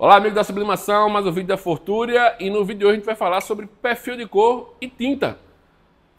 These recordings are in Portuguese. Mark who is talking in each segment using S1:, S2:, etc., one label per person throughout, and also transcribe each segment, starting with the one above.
S1: Olá, amigos da Sublimação, mais um vídeo da Fortúria e no vídeo de hoje a gente vai falar sobre perfil de cor e tinta.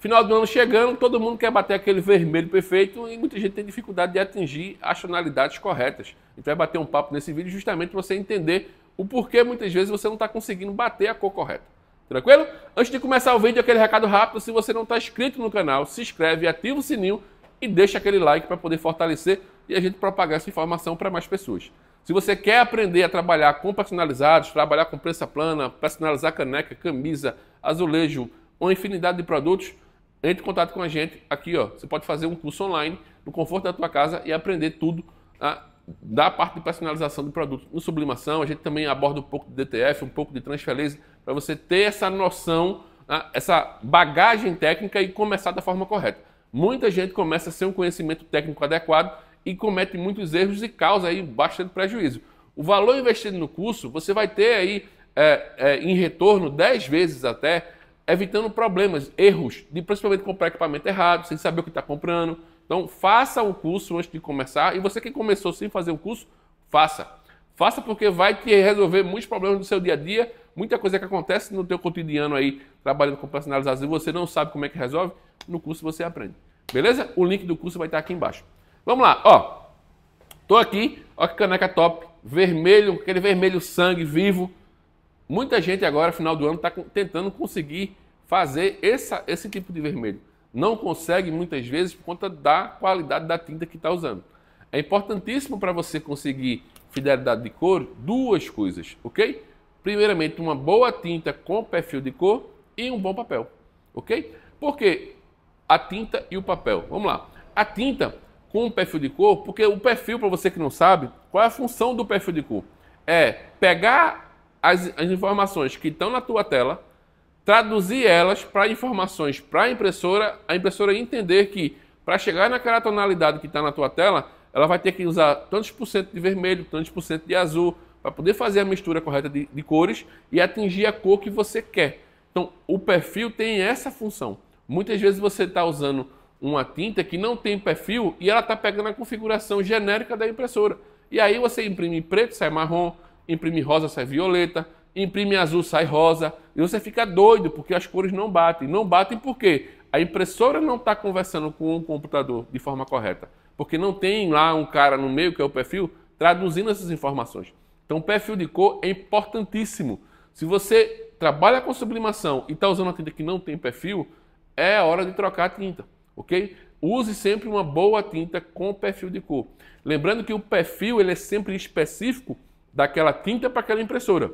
S1: Final do ano chegando, todo mundo quer bater aquele vermelho perfeito e muita gente tem dificuldade de atingir as tonalidades corretas. A gente vai bater um papo nesse vídeo justamente para você entender o porquê muitas vezes você não está conseguindo bater a cor correta. Tranquilo? Antes de começar o vídeo, aquele recado rápido, se você não está inscrito no canal, se inscreve, ativa o sininho e deixa aquele like para poder fortalecer e a gente propagar essa informação para mais pessoas. Se você quer aprender a trabalhar com personalizados, trabalhar com prensa plana, personalizar caneca, camisa, azulejo, uma infinidade de produtos, entre em contato com a gente aqui, ó. Você pode fazer um curso online no conforto da tua casa e aprender tudo da parte de personalização do produto no sublimação. A gente também aborda um pouco de DTF, um pouco de transferência, para você ter essa noção, essa bagagem técnica e começar da forma correta. Muita gente começa sem um conhecimento técnico adequado e comete muitos erros e causa aí bastante prejuízo. O valor investido no curso, você vai ter aí é, é, em retorno 10 vezes até, evitando problemas, erros, de principalmente comprar equipamento errado, sem saber o que está comprando. Então, faça o curso antes de começar. E você que começou sem fazer o curso, faça. Faça porque vai te resolver muitos problemas do seu dia a dia, muita coisa que acontece no teu cotidiano aí, trabalhando com personalizados e você não sabe como é que resolve, no curso você aprende. Beleza? O link do curso vai estar aqui embaixo. Vamos lá, ó. Tô aqui, ó que caneca top, vermelho, aquele vermelho sangue vivo. Muita gente agora, final do ano, está tentando conseguir fazer essa, esse tipo de vermelho. Não consegue muitas vezes por conta da qualidade da tinta que está usando. É importantíssimo para você conseguir fidelidade de cor duas coisas, ok? Primeiramente, uma boa tinta com perfil de cor e um bom papel, ok? Porque a tinta e o papel, vamos lá. A tinta com o perfil de cor, porque o perfil, para você que não sabe, qual é a função do perfil de cor? É pegar as, as informações que estão na tua tela, traduzir elas para informações para a impressora, a impressora entender que para chegar naquela tonalidade que está na tua tela, ela vai ter que usar tantos por cento de vermelho, tantos por cento de azul, para poder fazer a mistura correta de, de cores e atingir a cor que você quer. Então, o perfil tem essa função. Muitas vezes você está usando uma tinta que não tem perfil e ela está pegando a configuração genérica da impressora. E aí você imprime preto, sai marrom, imprime rosa, sai violeta, imprime azul, sai rosa. E você fica doido porque as cores não batem. Não batem porque a impressora não está conversando com o computador de forma correta. Porque não tem lá um cara no meio, que é o perfil, traduzindo essas informações. Então, o perfil de cor é importantíssimo. Se você trabalha com sublimação e está usando uma tinta que não tem perfil, é hora de trocar a tinta ok? Use sempre uma boa tinta com perfil de cor. Lembrando que o perfil ele é sempre específico daquela tinta para aquela impressora.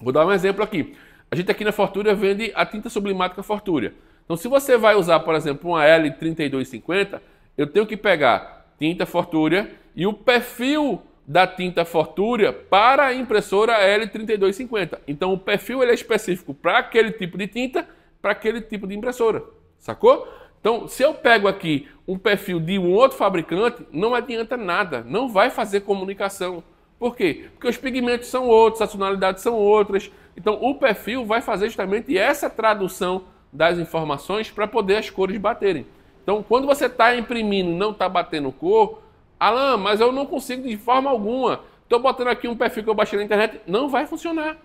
S1: Vou dar um exemplo aqui. A gente aqui na Fortúria vende a tinta sublimática Fortúria. Então, se você vai usar, por exemplo, uma L3250, eu tenho que pegar tinta Fortúria e o perfil da tinta Fortúria para a impressora L3250. Então, o perfil ele é específico para aquele tipo de tinta, para aquele tipo de impressora. Sacou? Então, se eu pego aqui um perfil de um outro fabricante, não adianta nada, não vai fazer comunicação. Por quê? Porque os pigmentos são outros, as tonalidades são outras. Então, o perfil vai fazer justamente essa tradução das informações para poder as cores baterem. Então, quando você está imprimindo não está batendo cor, Alan, mas eu não consigo de forma alguma. Estou botando aqui um perfil que eu baixei na internet, não vai funcionar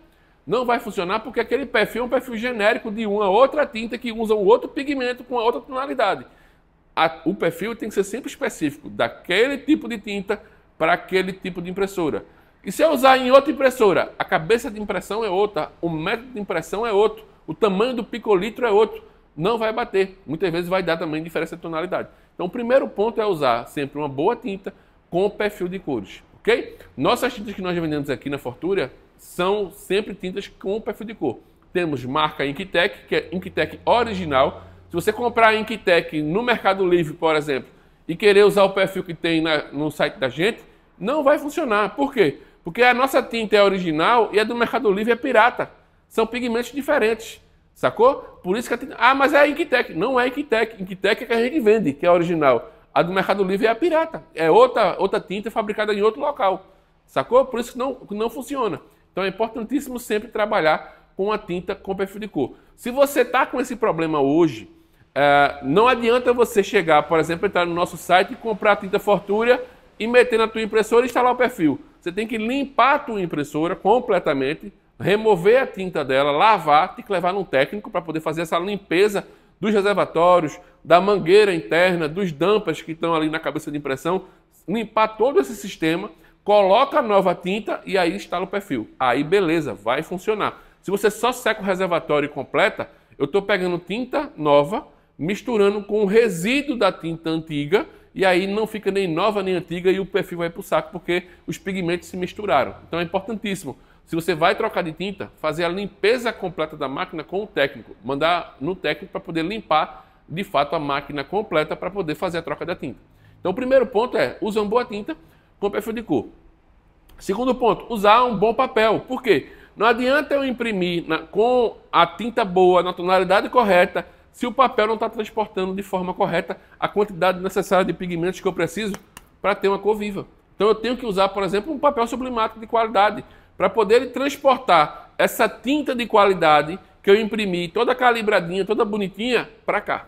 S1: não vai funcionar porque aquele perfil é um perfil genérico de uma outra tinta que usa um outro pigmento com outra tonalidade. A, o perfil tem que ser sempre específico daquele tipo de tinta para aquele tipo de impressora. E se eu usar em outra impressora, a cabeça de impressão é outra, o método de impressão é outro, o tamanho do picolitro é outro, não vai bater. Muitas vezes vai dar também diferença de tonalidade. Então, o primeiro ponto é usar sempre uma boa tinta com perfil de cores, ok? Nossas tintas que nós vendemos aqui na Fortúria são sempre tintas com perfil de cor. Temos marca Inktec, que é Inktec original. Se você comprar InkTech Inktec no Mercado Livre, por exemplo, e querer usar o perfil que tem na, no site da gente, não vai funcionar. Por quê? Porque a nossa tinta é original e a do Mercado Livre é pirata. São pigmentos diferentes, sacou? Por isso que a tinta... Ah, mas é a Inktec. Não é Inktec. Inktec é que a gente vende, que é original. A do Mercado Livre é a pirata. É outra, outra tinta fabricada em outro local, sacou? Por isso que não, não funciona. Então é importantíssimo sempre trabalhar com a tinta com perfil de cor. Se você está com esse problema hoje, é, não adianta você chegar, por exemplo, entrar no nosso site e comprar a tinta Fortúria e meter na tua impressora e instalar o perfil. Você tem que limpar a tua impressora completamente, remover a tinta dela, lavar, tem que levar num técnico para poder fazer essa limpeza dos reservatórios, da mangueira interna, dos dampas que estão ali na cabeça de impressão, limpar todo esse sistema coloca nova tinta e aí instala o perfil. Aí beleza, vai funcionar. Se você só seca o reservatório e completa, eu estou pegando tinta nova, misturando com o resíduo da tinta antiga e aí não fica nem nova nem antiga e o perfil vai para o saco porque os pigmentos se misturaram. Então é importantíssimo. Se você vai trocar de tinta, fazer a limpeza completa da máquina com o técnico, mandar no técnico para poder limpar de fato a máquina completa para poder fazer a troca da tinta. Então o primeiro ponto é usam boa tinta com perfil de cor. Segundo ponto, usar um bom papel. Por quê? Não adianta eu imprimir na, com a tinta boa, na tonalidade correta, se o papel não está transportando de forma correta a quantidade necessária de pigmentos que eu preciso para ter uma cor viva. Então eu tenho que usar, por exemplo, um papel sublimado de qualidade para poder transportar essa tinta de qualidade que eu imprimi, toda calibradinha, toda bonitinha, para cá.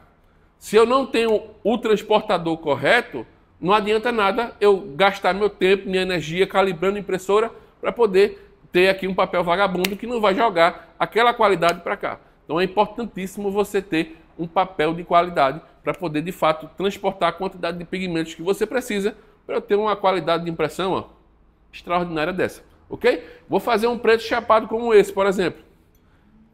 S1: Se eu não tenho o transportador correto, não adianta nada eu gastar meu tempo, minha energia calibrando impressora para poder ter aqui um papel vagabundo que não vai jogar aquela qualidade para cá. Então é importantíssimo você ter um papel de qualidade para poder de fato transportar a quantidade de pigmentos que você precisa para ter uma qualidade de impressão ó, extraordinária dessa, ok? Vou fazer um preto chapado como esse, por exemplo.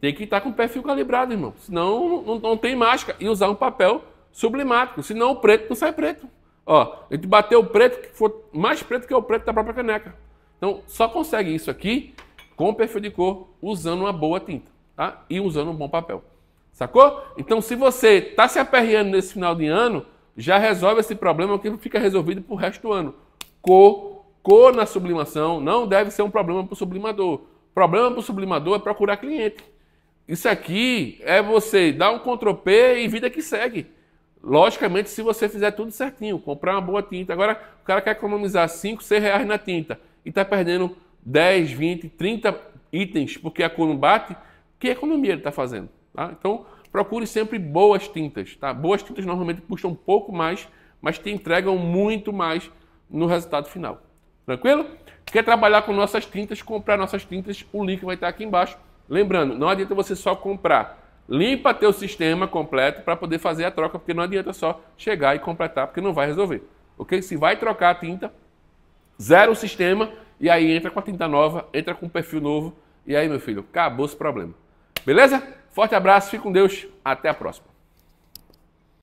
S1: Tem que estar tá com o perfil calibrado, irmão. Senão não, não tem mágica. E usar um papel sublimático. Senão o preto não sai preto. Ó, a gente bateu o preto que for mais preto que o preto da própria caneca. Então, só consegue isso aqui com perfil de cor, usando uma boa tinta, tá? E usando um bom papel. Sacou? Então, se você está se aperreando nesse final de ano, já resolve esse problema que fica resolvido para o resto do ano. Cor, cor na sublimação não deve ser um problema para o sublimador. Problema para o sublimador é procurar cliente. Isso aqui é você dar um Ctrl P e vida que segue. Logicamente, se você fizer tudo certinho, comprar uma boa tinta. Agora, o cara quer economizar 5, 6 reais na tinta e está perdendo 10, 20, 30 itens porque a cor não bate. Que economia ele está fazendo? Tá? Então, procure sempre boas tintas. Tá? Boas tintas normalmente custam um pouco mais, mas te entregam muito mais no resultado final. Tranquilo? Quer trabalhar com nossas tintas? Comprar nossas tintas? O link vai estar aqui embaixo. Lembrando, não adianta você só comprar Limpa teu sistema completo para poder fazer a troca, porque não adianta só chegar e completar, porque não vai resolver. Ok? Se vai trocar a tinta, zera o sistema e aí entra com a tinta nova, entra com o perfil novo e aí, meu filho, acabou esse problema. Beleza? Forte abraço, fique com Deus, até a próxima.